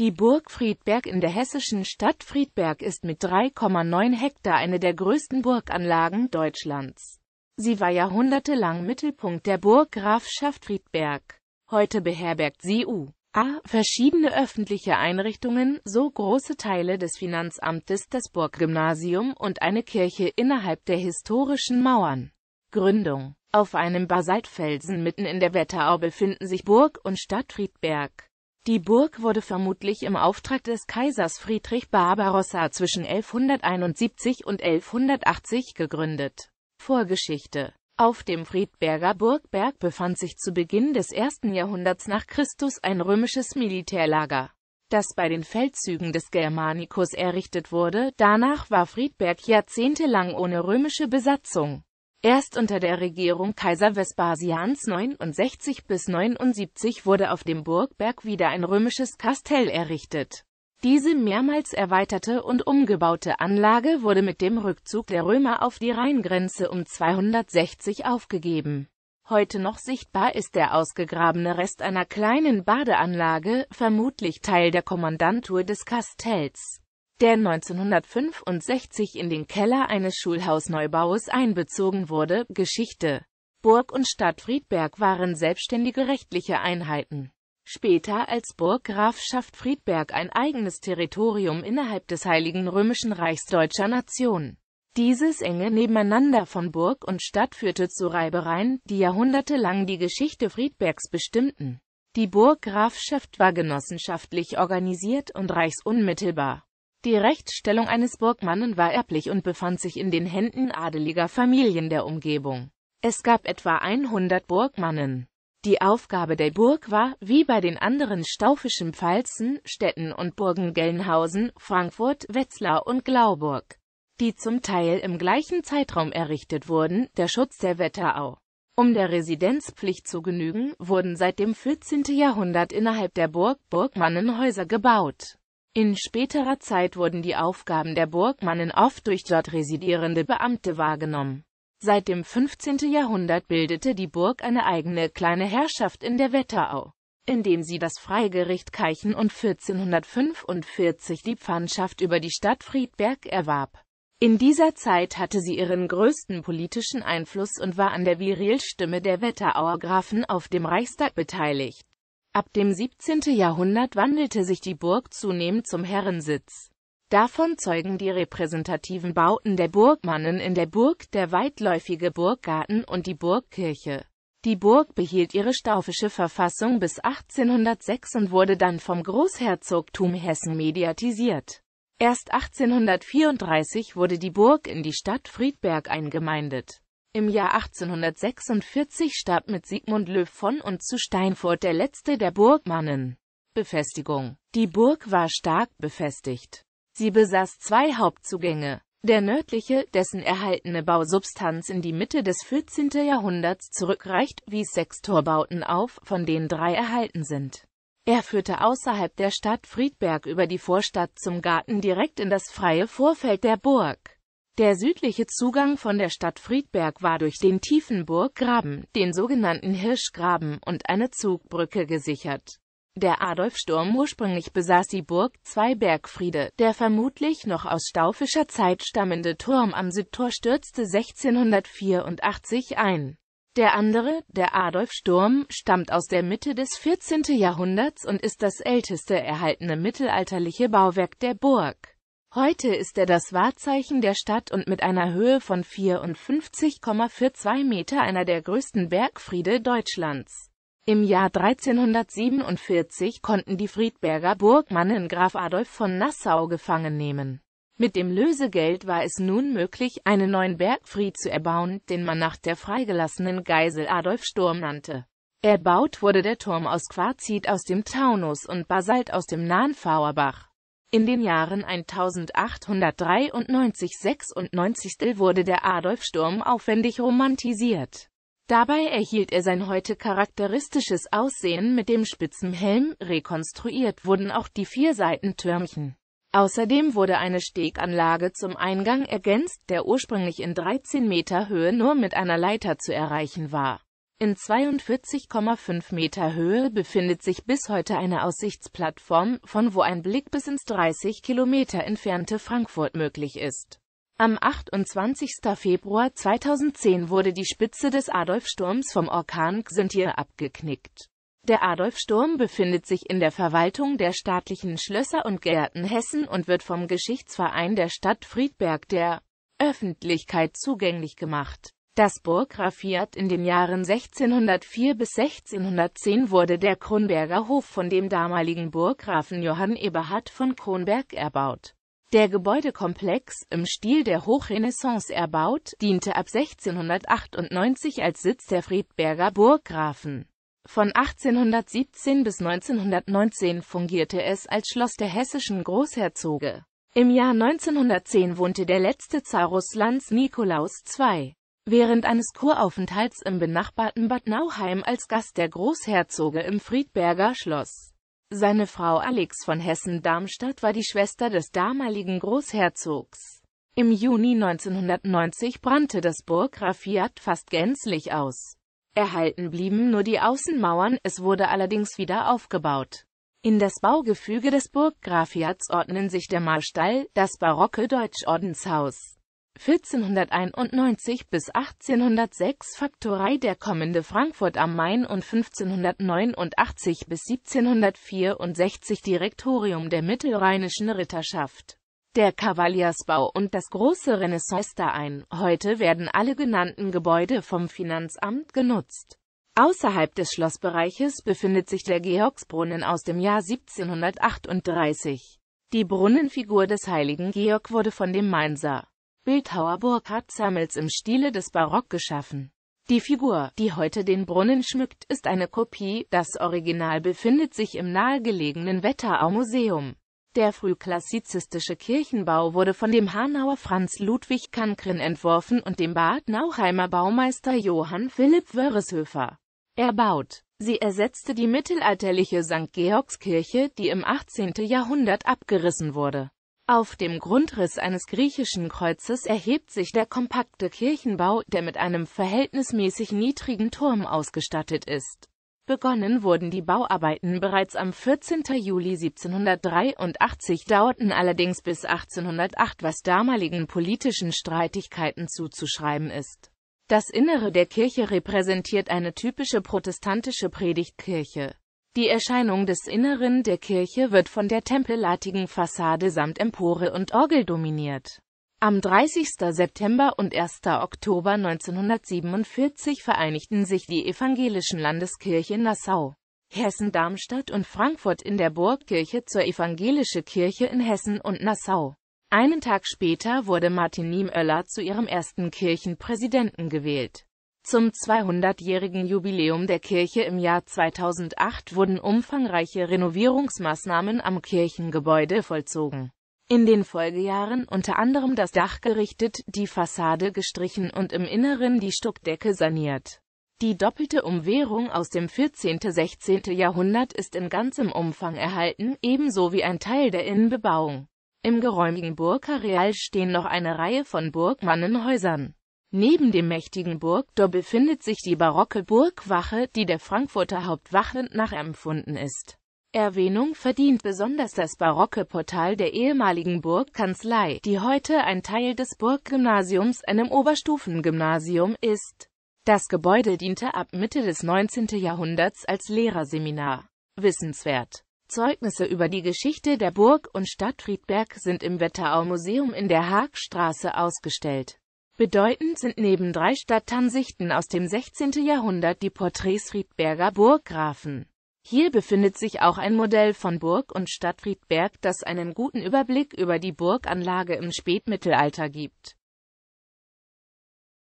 Die Burg Friedberg in der hessischen Stadt Friedberg ist mit 3,9 Hektar eine der größten Burganlagen Deutschlands. Sie war jahrhundertelang Mittelpunkt der Burggrafschaft Friedberg. Heute beherbergt sie U. A. Verschiedene öffentliche Einrichtungen, so große Teile des Finanzamtes, das Burggymnasium und eine Kirche innerhalb der historischen Mauern. Gründung Auf einem Basaltfelsen mitten in der Wetterau befinden sich Burg und Stadt Friedberg. Die Burg wurde vermutlich im Auftrag des Kaisers Friedrich Barbarossa zwischen 1171 und 1180 gegründet. Vorgeschichte Auf dem Friedberger Burgberg befand sich zu Beginn des ersten Jahrhunderts nach Christus ein römisches Militärlager, das bei den Feldzügen des Germanicus errichtet wurde, danach war Friedberg jahrzehntelang ohne römische Besatzung. Erst unter der Regierung Kaiser Vespasians 69 bis 79 wurde auf dem Burgberg wieder ein römisches Kastell errichtet. Diese mehrmals erweiterte und umgebaute Anlage wurde mit dem Rückzug der Römer auf die Rheingrenze um 260 aufgegeben. Heute noch sichtbar ist der ausgegrabene Rest einer kleinen Badeanlage, vermutlich Teil der Kommandantur des Kastells der 1965 in den Keller eines Schulhausneubaus einbezogen wurde. Geschichte Burg und Stadt Friedberg waren selbstständige rechtliche Einheiten. Später als Burggrafschaft Friedberg ein eigenes Territorium innerhalb des Heiligen Römischen Reichs deutscher Nation. Dieses enge Nebeneinander von Burg und Stadt führte zu Reibereien, die jahrhundertelang die Geschichte Friedbergs bestimmten. Die Burggrafschaft war genossenschaftlich organisiert und reichsunmittelbar. Die Rechtsstellung eines Burgmannen war erblich und befand sich in den Händen adeliger Familien der Umgebung. Es gab etwa 100 Burgmannen. Die Aufgabe der Burg war, wie bei den anderen staufischen Pfalzen, Städten und Burgen Gelnhausen, Frankfurt, Wetzlar und Glauburg, die zum Teil im gleichen Zeitraum errichtet wurden, der Schutz der Wetterau. Um der Residenzpflicht zu genügen, wurden seit dem 14. Jahrhundert innerhalb der Burg Burgmannenhäuser gebaut. In späterer Zeit wurden die Aufgaben der Burgmannen oft durch dort residierende Beamte wahrgenommen. Seit dem 15. Jahrhundert bildete die Burg eine eigene kleine Herrschaft in der Wetterau, indem sie das Freigericht Keichen und 1445 die Pfandschaft über die Stadt Friedberg erwarb. In dieser Zeit hatte sie ihren größten politischen Einfluss und war an der Virilstimme der Wetterauer Grafen auf dem Reichstag beteiligt. Ab dem 17. Jahrhundert wandelte sich die Burg zunehmend zum Herrensitz. Davon zeugen die repräsentativen Bauten der Burgmannen in der Burg, der weitläufige Burggarten und die Burgkirche. Die Burg behielt ihre staufische Verfassung bis 1806 und wurde dann vom Großherzogtum Hessen mediatisiert. Erst 1834 wurde die Burg in die Stadt Friedberg eingemeindet. Im Jahr 1846 starb mit Sigmund Löw von und zu Steinfurt der letzte der Burgmannen. Befestigung Die Burg war stark befestigt. Sie besaß zwei Hauptzugänge. Der nördliche, dessen erhaltene Bausubstanz in die Mitte des 14. Jahrhunderts zurückreicht, wies sechs Torbauten auf, von denen drei erhalten sind. Er führte außerhalb der Stadt Friedberg über die Vorstadt zum Garten direkt in das freie Vorfeld der Burg. Der südliche Zugang von der Stadt Friedberg war durch den tiefen Burggraben, den sogenannten Hirschgraben und eine Zugbrücke gesichert. Der Adolfsturm ursprünglich besaß die Burg zwei Bergfriede. Der vermutlich noch aus staufischer Zeit stammende Turm am Südtor stürzte 1684 ein. Der andere, der Adolfsturm, stammt aus der Mitte des 14. Jahrhunderts und ist das älteste erhaltene mittelalterliche Bauwerk der Burg. Heute ist er das Wahrzeichen der Stadt und mit einer Höhe von 54,42 Meter einer der größten Bergfriede Deutschlands. Im Jahr 1347 konnten die Friedberger Burgmannen Graf Adolf von Nassau gefangen nehmen. Mit dem Lösegeld war es nun möglich, einen neuen Bergfried zu erbauen, den man nach der freigelassenen Geisel Adolf Sturm nannte. Erbaut wurde der Turm aus Quarzit aus dem Taunus und Basalt aus dem nahen Fauerbach. In den Jahren 1893-96 wurde der Adolfsturm aufwendig romantisiert. Dabei erhielt er sein heute charakteristisches Aussehen mit dem spitzen Helm, rekonstruiert wurden auch die vier Seitentürmchen. Außerdem wurde eine Steganlage zum Eingang ergänzt, der ursprünglich in 13 Meter Höhe nur mit einer Leiter zu erreichen war. In 42,5 Meter Höhe befindet sich bis heute eine Aussichtsplattform, von wo ein Blick bis ins 30 Kilometer entfernte Frankfurt möglich ist. Am 28. Februar 2010 wurde die Spitze des Adolfsturms vom Orkan Xantier abgeknickt. Der Adolfsturm befindet sich in der Verwaltung der staatlichen Schlösser und Gärten Hessen und wird vom Geschichtsverein der Stadt Friedberg der Öffentlichkeit zugänglich gemacht das Burggrafiat in den Jahren 1604 bis 1610 wurde der Kronberger Hof von dem damaligen Burggrafen Johann Eberhard von Kronberg erbaut. Der Gebäudekomplex, im Stil der Hochrenaissance erbaut, diente ab 1698 als Sitz der Friedberger Burggrafen. Von 1817 bis 1919 fungierte es als Schloss der hessischen Großherzoge. Im Jahr 1910 wohnte der letzte Zar Russlands Nikolaus II. Während eines Kuraufenthalts im benachbarten Bad Nauheim als Gast der Großherzoge im Friedberger Schloss. Seine Frau Alex von Hessen-Darmstadt war die Schwester des damaligen Großherzogs. Im Juni 1990 brannte das Burggraffiat fast gänzlich aus. Erhalten blieben nur die Außenmauern, es wurde allerdings wieder aufgebaut. In das Baugefüge des Burggrafiats ordnen sich der Marstall, das barocke Deutschordenshaus, 1491 bis 1806 Faktorei der Kommende Frankfurt am Main und 1589 bis 1764 Direktorium der mittelrheinischen Ritterschaft. Der Kavaliersbau und das große Renaissance da ein. Heute werden alle genannten Gebäude vom Finanzamt genutzt. Außerhalb des Schlossbereiches befindet sich der Georgsbrunnen aus dem Jahr 1738. Die Brunnenfigur des heiligen Georg wurde von dem Mainzer Bildhauer Burkhard Sammels im Stile des Barock geschaffen. Die Figur, die heute den Brunnen schmückt, ist eine Kopie, das Original befindet sich im nahegelegenen Wetterau Museum. Der frühklassizistische Kirchenbau wurde von dem Hanauer Franz Ludwig Kankrin entworfen und dem Bad Nauheimer Baumeister Johann Philipp Wörreshöfer erbaut. Sie ersetzte die mittelalterliche St. Georgskirche, die im 18. Jahrhundert abgerissen wurde. Auf dem Grundriss eines griechischen Kreuzes erhebt sich der kompakte Kirchenbau, der mit einem verhältnismäßig niedrigen Turm ausgestattet ist. Begonnen wurden die Bauarbeiten bereits am 14. Juli 1783, dauerten allerdings bis 1808, was damaligen politischen Streitigkeiten zuzuschreiben ist. Das Innere der Kirche repräsentiert eine typische protestantische Predigtkirche. Die Erscheinung des Inneren der Kirche wird von der tempelartigen Fassade samt Empore und Orgel dominiert. Am 30. September und 1. Oktober 1947 vereinigten sich die evangelischen Landeskirchen Nassau, Hessen, Darmstadt und Frankfurt in der Burgkirche zur Evangelische Kirche in Hessen und Nassau. Einen Tag später wurde Martin Niemöller zu ihrem ersten Kirchenpräsidenten gewählt. Zum 200-jährigen Jubiläum der Kirche im Jahr 2008 wurden umfangreiche Renovierungsmaßnahmen am Kirchengebäude vollzogen. In den Folgejahren unter anderem das Dach gerichtet, die Fassade gestrichen und im Inneren die Stuckdecke saniert. Die doppelte Umwehrung aus dem 14.-16. Jahrhundert ist in ganzem Umfang erhalten, ebenso wie ein Teil der Innenbebauung. Im geräumigen Burgareal stehen noch eine Reihe von Burgmannenhäusern. Neben dem mächtigen Burgtor befindet sich die barocke Burgwache, die der Frankfurter Hauptwache nachempfunden ist. Erwähnung verdient besonders das barocke Portal der ehemaligen Burgkanzlei, die heute ein Teil des Burggymnasiums, einem Oberstufengymnasium, ist. Das Gebäude diente ab Mitte des 19. Jahrhunderts als Lehrerseminar. Wissenswert. Zeugnisse über die Geschichte der Burg und Stadt Friedberg sind im Wetterau Museum in der Haagstraße ausgestellt. Bedeutend sind neben drei Stadttansichten aus dem 16. Jahrhundert die Porträts Friedberger Burggrafen. Hier befindet sich auch ein Modell von Burg und Stadt Friedberg, das einen guten Überblick über die Burganlage im Spätmittelalter gibt